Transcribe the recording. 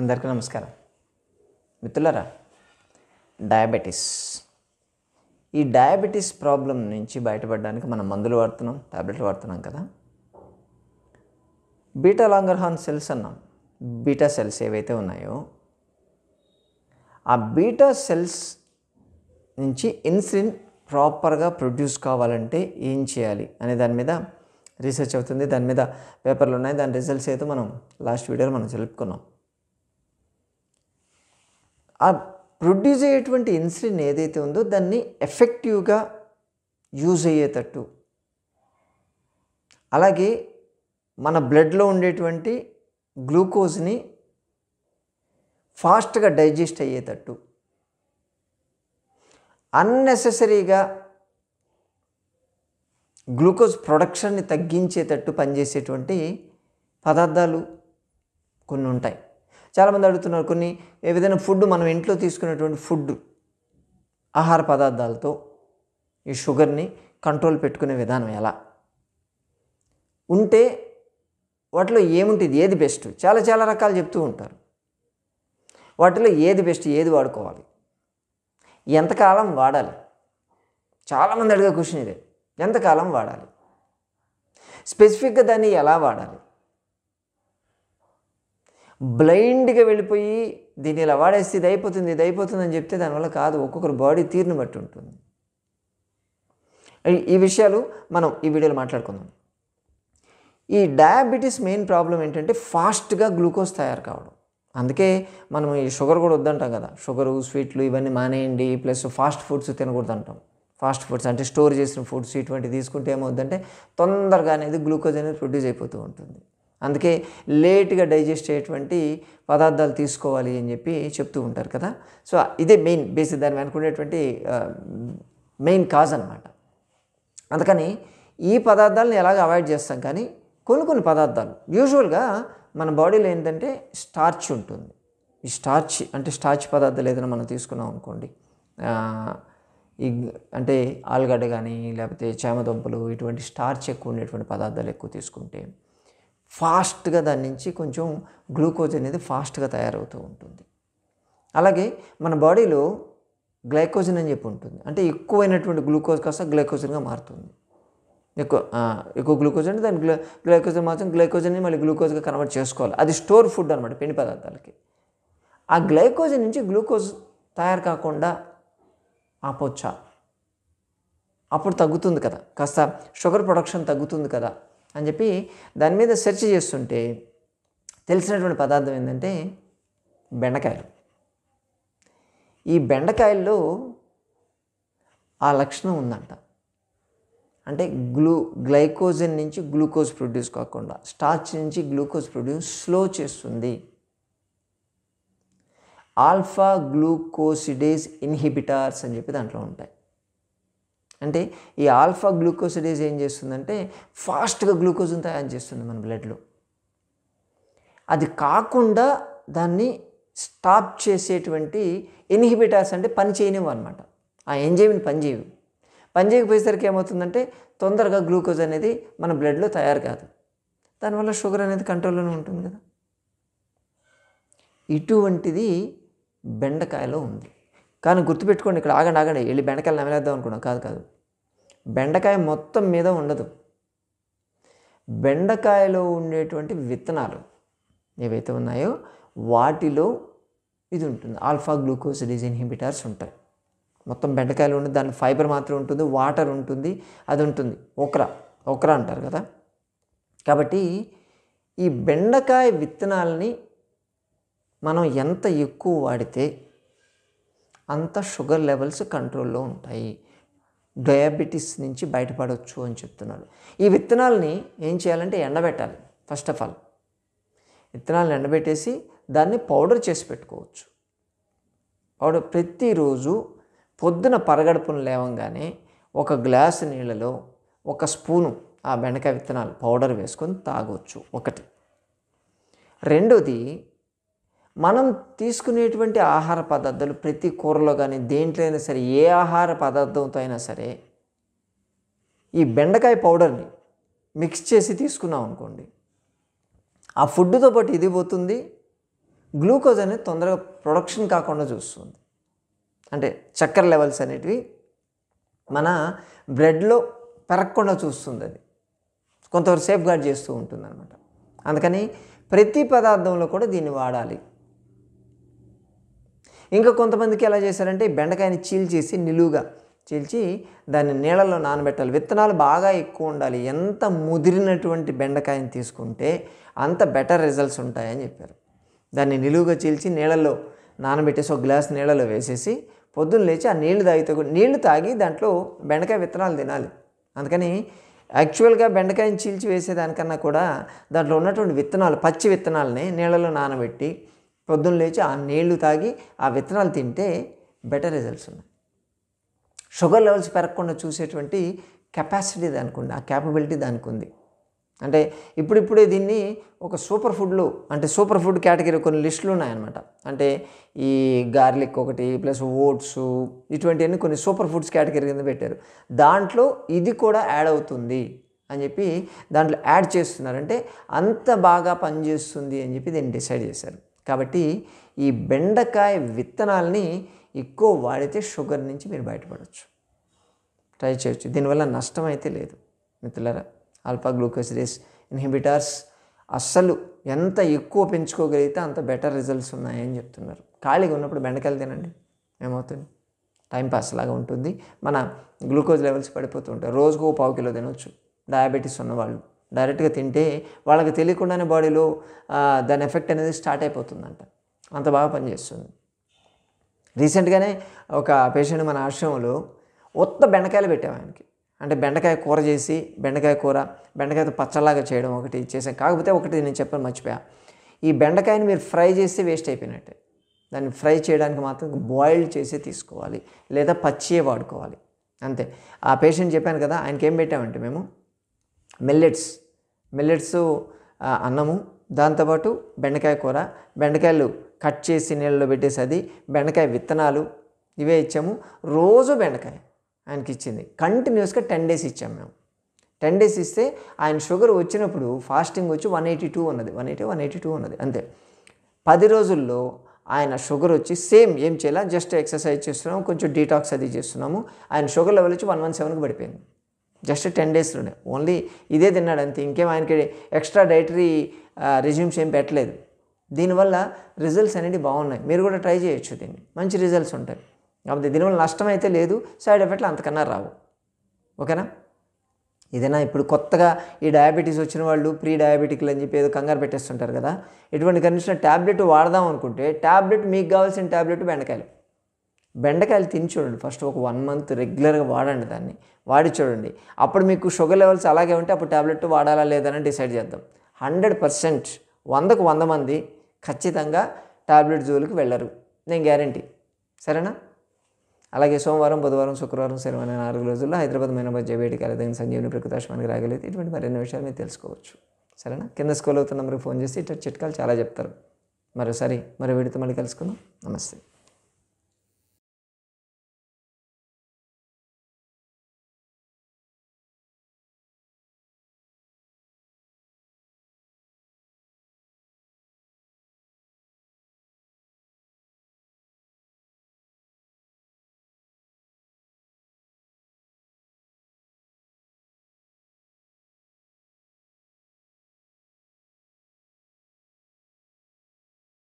అందరికీ నమస్కారం మిత్రులరా డయాబెటీస్ ఈ డయాబెటీస్ ప్రాబ్లం నుంచి బయటపడడానికి మనం మందులు వాడుతున్నాం ట్యాబ్లెట్లు వాడుతున్నాం కదా బీటా లాంగర్హాన్ సెల్స్ అన్నాం బీటా సెల్స్ ఏవైతే ఉన్నాయో ఆ బీటా సెల్స్ నుంచి ఇన్సులిన్ ప్రాపర్గా ప్రొడ్యూస్ కావాలంటే ఏం చేయాలి అనే దాని మీద రీసెర్చ్ అవుతుంది దాని మీద పేపర్లు ఉన్నాయి దాని రిజల్ట్స్ అయితే మనం లాస్ట్ వీడియోలో మనం జరుపుకున్నాం ఆ ప్రొడ్యూస్ అయ్యేటువంటి ఇన్సులిన్ ఏదైతే ఉందో దాన్ని ఎఫెక్టివ్గా యూజ్ అయ్యేటట్టు అలాగే మన బ్లడ్లో ఉండేటువంటి గ్లూకోజ్ని ఫాస్ట్గా డైజెస్ట్ అయ్యేటట్టు అన్నెసెసరీగా గ్లూకోజ్ ప్రొడక్షన్ని తగ్గించేటట్టు పనిచేసేటువంటి పదార్థాలు కొన్ని ఉంటాయి చాలామంది అడుగుతున్నారు కొన్ని ఏదైనా ఫుడ్ మనం ఇంట్లో తీసుకునేటువంటి ఫుడ్ ఆహార పదార్థాలతో ఈ షుగర్ని కంట్రోల్ పెట్టుకునే విధానం ఎలా ఉంటే వాటిలో ఏముంటుంది ఏది బెస్ట్ చాలా చాలా రకాలు చెప్తూ ఉంటారు వాటిలో ఏది బెస్ట్ ఏది వాడుకోవాలి ఎంతకాలం వాడాలి చాలామంది అడిగే క్వశ్చన్ ఇదే ఎంతకాలం వాడాలి స్పెసిఫిక్గా దాన్ని ఎలా వాడాలి బ్లైండ్గా వెళ్ళిపోయి దీన్ని ఇలా వాడేస్తే ఇది అయిపోతుంది ఇది అయిపోతుంది అని చెప్తే దానివల్ల కాదు ఒక్కొక్కరు బాడీ తీరుని బట్టి ఉంటుంది ఈ విషయాలు మనం ఈ వీడియోలో మాట్లాడుకుందాం ఈ డయాబెటీస్ మెయిన్ ప్రాబ్లం ఏంటంటే ఫాస్ట్గా గ్లూకోజ్ తయారు కావడం అందుకే మనం ఈ షుగర్ కూడా వద్దంటాం కదా షుగరు స్వీట్లు ఇవన్నీ మానేయండి ప్లస్ ఫాస్ట్ ఫుడ్స్ తినకూడదు అంటాం ఫాస్ట్ ఫుడ్స్ అంటే స్టోర్ చేసిన ఫుడ్స్ ఇటువంటివి తీసుకుంటే ఏమవుద్దంటే తొందరగా అనేది గ్లూకోజ్ అనేది ప్రొడ్యూస్ అయిపోతూ ఉంటుంది అందుకే లేట్గా డైజెస్ట్ అయ్యేటువంటి పదార్థాలు తీసుకోవాలి అని చెప్పి చెప్తూ ఉంటారు కదా సో ఇదే మెయిన్ బేసిక్ దాన్ని అనుకునేటువంటి మెయిన్ కాజ్ అనమాట అందుకని ఈ పదార్థాలను ఎలాగ అవాయిడ్ చేస్తాం కానీ కొన్ని కొన్ని పదార్థాలు యూజువల్గా మన బాడీలో ఏంటంటే స్టార్చ్ ఉంటుంది ఈ స్టార్చ్ అంటే స్టార్చ్ పదార్థాలు ఏదైనా మనం తీసుకున్నాం అనుకోండి ఈ అంటే ఆలుగడ్డ కానీ లేకపోతే చేమదుంపలు ఇటువంటి స్టార్చ్ ఎక్కువ ఉండేటువంటి పదార్థాలు ఎక్కువ తీసుకుంటే ఫాస్ట్గా దాని నుంచి కొంచెం గ్లూకోజ్ అనేది ఫాస్ట్గా తయారవుతూ ఉంటుంది అలాగే మన బాడీలో గ్లైకోజన్ అని చెప్పి ఉంటుంది అంటే ఎక్కువైనటువంటి గ్లూకోజ్ కాస్త గ్లైకోజన్గా మారుతుంది ఎక్కువ ఎక్కువ గ్లూకోజ్ అంటే దాని గ్లై గ్లైకోజన్ మాత్రం గ్లైకోజన్ని మళ్ళీ గ్లూకోజ్గా కన్వర్ట్ చేసుకోవాలి అది స్టోర్ ఫుడ్ అనమాట పిండి పదార్థాలకి ఆ గ్లైకోజన్ నుంచి గ్లూకోజ్ తయారు కాకుండా ఆపొచ్చా అప్పుడు తగ్గుతుంది కదా కాస్త షుగర్ ప్రొడక్షన్ తగ్గుతుంది కదా అని చెప్పి దాని మీద సెర్చ్ చేస్తుంటే తెలిసినటువంటి పదార్థం ఏంటంటే బెండకాయలు ఈ బెండకాయల్లో ఆ లక్షణం ఉందంట అంటే గ్లూ గ్లైకోజన్ నుంచి గ్లూకోజ్ ప్రొడ్యూస్ కాకుండా స్టార్చ్ నుంచి గ్లూకోజ్ ప్రొడ్యూస్ స్లో చేస్తుంది ఆల్ఫా గ్లూకోసిడేస్ ఇన్హిబిటార్స్ అని చెప్పి దాంట్లో ఉంటాయి అంటే ఈ ఆల్ఫా గ్లూకోసిడేజ్ ఏం చేస్తుందంటే ఫాస్ట్గా గ్లూకోజ్ని తయారు చేస్తుంది మన బ్లడ్లో అది కాకుండా దాన్ని స్టాప్ చేసేటువంటి ఇన్హిబిటార్స్ అంటే పని చేయనివ్వు అనమాట ఆ ఎంజైమ్ని పనిచేయవు పని చేయకపోయేసరికి ఏమవుతుందంటే తొందరగా గ్లూకోజ్ అనేది మన బ్లడ్లో తయారు కాదు దానివల్ల షుగర్ అనేది కంట్రోల్లోనే ఉంటుంది కదా ఇటువంటిది బెండకాయలో ఉంది కానీ గుర్తుపెట్టుకోండి ఇక్కడ ఆగండి ఆగండి వెళ్ళి బెండకాయలు నమిలేద్దాం అనుకున్నాం కాదు కాదు బెండకాయ మొత్తం మీద ఉండదు బెండకాయలో ఉండేటువంటి విత్తనాలు ఏవైతే ఉన్నాయో వాటిలో ఇది ఉంటుంది ఆల్ఫా గ్లూకోజ్ డిజైన్ ఇన్హిబిటర్స్ ఉంటాయి మొత్తం బెండకాయలు ఉండదు దాని ఫైబర్ మాత్రం ఉంటుంది వాటర్ ఉంటుంది అది ఉంటుంది ఒకరా ఒకరా అంటారు కదా కాబట్టి ఈ బెండకాయ విత్తనాలని మనం ఎంత ఎక్కువ వాడితే అంత షుగర్ లెవెల్స్ కంట్రోల్లో ఉంటాయి డయాబెటీస్ నుంచి బయటపడవచ్చు అని చెప్తున్నారు ఈ విత్తనాలని ఏం చేయాలంటే ఎండబెట్టాలి ఫస్ట్ ఆఫ్ ఆల్ విత్తనాలను ఎండబెట్టేసి దాన్ని పౌడర్ చేసి పెట్టుకోవచ్చు పౌడర్ ప్రతిరోజు పొద్దున పరగడుపును లేవంగానే ఒక గ్లాసు నీళ్ళలో ఒక స్పూను ఆ బెండకాయ విత్తనాలు పౌడర్ వేసుకొని తాగవచ్చు ఒకటి రెండోది మనం తీసుకునేటువంటి ఆహార పదార్థాలు ప్రతి కూరలో కానీ దేంట్లో అయినా సరే ఏ ఆహార పదార్థంతో అయినా సరే ఈ బెండకాయ పౌడర్ని మిక్స్ చేసి తీసుకున్నాం అనుకోండి ఆ ఫుడ్తో పాటు ఇది పోతుంది గ్లూకోజ్ అనేది తొందరగా ప్రొడక్షన్ కాకుండా చూస్తుంది అంటే చక్కెర లెవెల్స్ అనేటివి మన బ్లడ్లో పెరగకుండా చూస్తుంది అది కొంతవరకు సేఫ్ గార్డ్ చేస్తూ ఉంటుంది అనమాట అందుకని ప్రతి పదార్థంలో కూడా దీన్ని వాడాలి ఇంకా కొంతమందికి ఎలా చేశారంటే బెండకాయని చీల్చేసి నిలువుగా చీల్చి దాన్ని నీళ్ళలో నానబెట్టాలి విత్తనాలు బాగా ఎక్కువ ఉండాలి ఎంత ముదిరినటువంటి బెండకాయని తీసుకుంటే అంత బెటర్ రిజల్ట్స్ ఉంటాయని చెప్పారు దాన్ని నిలువుగా చీల్చి నీళ్ళలో నానబెట్టేసి ఒక గ్లాస్ నీళ్ళలో వేసేసి పొద్దున్న లేచి ఆ నీళ్లు తాగితే నీళ్లు తాగి దాంట్లో బెండకాయ విత్తనాలు తినాలి అందుకని యాక్చువల్గా బెండకాయని చీల్చి వేసేదానికన్నా కూడా దాంట్లో ఉన్నటువంటి విత్తనాలు పచ్చి విత్తనాలని నీళ్ళలో నానబెట్టి పొద్దున్న లేచి ఆ నీళ్లు తాగి ఆ విత్తనాలు తింటే బెటర్ రిజల్ట్స్ ఉన్నాయి షుగర్ లెవెల్స్ పెరగకుండా చూసేటువంటి కెపాసిటీ దానికి ఉంది ఆ క్యాపబిలిటీ దానికి ఉంది అంటే ఇప్పుడిప్పుడే దీన్ని ఒక సూపర్ ఫుడ్లు అంటే సూపర్ ఫుడ్ కేటగిరీ కొన్ని లిస్టులు ఉన్నాయన్నమాట అంటే ఈ గార్లిక్ ఒకటి ప్లస్ ఓట్స్ ఇటువంటివన్నీ కొన్ని సూపర్ ఫుడ్స్ కేటగిరీ కింద పెట్టారు దాంట్లో ఇది కూడా యాడ్ అవుతుంది అని చెప్పి దాంట్లో యాడ్ చేస్తున్నారంటే అంత బాగా పనిచేస్తుంది అని చెప్పి దీన్ని డిసైడ్ చేశారు కాబట్టి ఈ బెండకాయ విత్తనాలని ఎక్కువ వాడితే షుగర్ నుంచి మీరు బయటపడవచ్చు ట్రై చేయొచ్చు దీనివల్ల నష్టం అయితే లేదు మిత్రులరా ఆల్ఫా రేస్ ఇన్హిబిటార్స్ అస్సలు ఎంత ఎక్కువ పెంచుకోగలిగితే అంత బెటర్ రిజల్ట్స్ ఉన్నాయని చెప్తున్నారు ఖాళీగా ఉన్నప్పుడు బెండకాయలు తినండి ఏమవుతుంది టైంపాస్ లాగా ఉంటుంది మన గ్లూకోజ్ లెవెల్స్ ఉంటాయి రోజుకు పావు కిలో తినొచ్చు డయాబెటీస్ ఉన్నవాళ్ళు డైరెక్ట్గా తింటే వాళ్ళకి తెలియకుండానే బాడీలో దాని ఎఫెక్ట్ అనేది స్టార్ట్ అయిపోతుందంట అంత బాగా పనిచేస్తుంది రీసెంట్గానే ఒక పేషెంట్ మన ఆశ్రమంలో ఉత్త బెండకాయలు పెట్టాము ఆయనకి అంటే బెండకాయ కూర చేసి బెండకాయ కూర బెండకాయతో పచ్చలాగా చేయడం ఒకటి చేసాం కాకపోతే ఒకటి నేను చెప్పాను మర్చిపోయా ఈ బెండకాయని మీరు ఫ్రై చేస్తే వేస్ట్ అయిపోయినట్టే దాన్ని ఫ్రై చేయడానికి మాత్రం బాయిల్ చేసి తీసుకోవాలి లేదా పచ్చియే వాడుకోవాలి అంతే ఆ పేషెంట్ చెప్పాను కదా ఆయనకి ఏం పెట్టామంటే మేము మిల్లెట్స్ మిల్లెట్స్ అన్నము దాంతోపాటు బెండకాయ కూర బెండకాయలు కట్ చేసి నీళ్ళలో పెట్టేసి అది బెండకాయ విత్తనాలు ఇవే ఇచ్చాము రోజు బెండకాయ ఆయనకి ఇచ్చింది కంటిన్యూస్గా టెన్ డేస్ ఇచ్చాము మేము టెన్ డేస్ ఇస్తే ఆయన షుగర్ వచ్చినప్పుడు ఫాస్టింగ్ వచ్చి వన్ ఎయిటీ టూ ఉన్నది one eighty one eighty two ఉన్నది అంతే పది రోజుల్లో ఆయన షుగర్ వచ్చి సేమ్ ఏం చేయాలి జస్ట్ ఎక్సర్సైజ్ చేస్తున్నాము కొంచెం డీటాక్స్ అది చేస్తున్నాము ఆయన షుగర్ లెవెల్ వచ్చి వన్ వన్ సెవెన్కి పడిపోయింది జస్ట్ టెన్ డేస్లోనే ఓన్లీ ఇదే తిన్నాడు అంతే ఇంకేం ఆయనకి ఎక్స్ట్రా డైటరీ రెజ్యూమ్స్ ఏం పెట్టలేదు దీనివల్ల రిజల్ట్స్ అనేవి బాగున్నాయి మీరు కూడా ట్రై చేయొచ్చు దీన్ని మంచి రిజల్ట్స్ ఉంటాయి కాబట్టి దీనివల్ల నష్టం అయితే లేదు సైడ్ ఎఫెక్ట్లు అంతకన్నా రావు ఓకేనా ఏదైనా ఇప్పుడు కొత్తగా ఈ డయాబెటీస్ వచ్చిన వాళ్ళు ప్రీ డయాబెటిక్లు అని చెప్పి ఏదో కంగారు పెట్టేస్తుంటారు కదా ఇటువంటి కండిషన్ ట్యాబ్లెట్ వాడదాం అనుకుంటే ట్యాబ్లెట్ మీకు కావాల్సిన ట్యాబ్లెట్ బెండకాయలు బెండకాయలు తిని చూడండి ఫస్ట్ ఒక వన్ మంత్ రెగ్యులర్గా వాడండి దాన్ని వాడి చూడండి అప్పుడు మీకు షుగర్ లెవెల్స్ అలాగే ఉంటే అప్పుడు ట్యాబ్లెట్ వాడాలా లేదని డిసైడ్ చేద్దాం హండ్రెడ్ పర్సెంట్ వందకు వంద మంది ఖచ్చితంగా ట్యాబ్లెట్ జోలికి వెళ్ళరు నేను గ్యారంటీ సరేనా అలాగే సోమవారం బుధవారం శుక్రవారం శనివారం నాలుగు రోజుల్లో హైదరాబాద్ మైనాబాద్ జేబీఐటి కార్యదర్శి సంజీవుని ప్రకృతాశ్వానికి రాగలేదు ఇటువంటి మరిన్ని విషయాలు మీరు తెలుసుకోవచ్చు సరేనా కింద స్కూల్ అవుతున్న నెంబర్కి ఫోన్ చేసి ఇట్లా చిట్కాలు చాలా చెప్తారు మరోసారి మరో వీడితో మళ్ళీ కలుసుకుందాం నమస్తే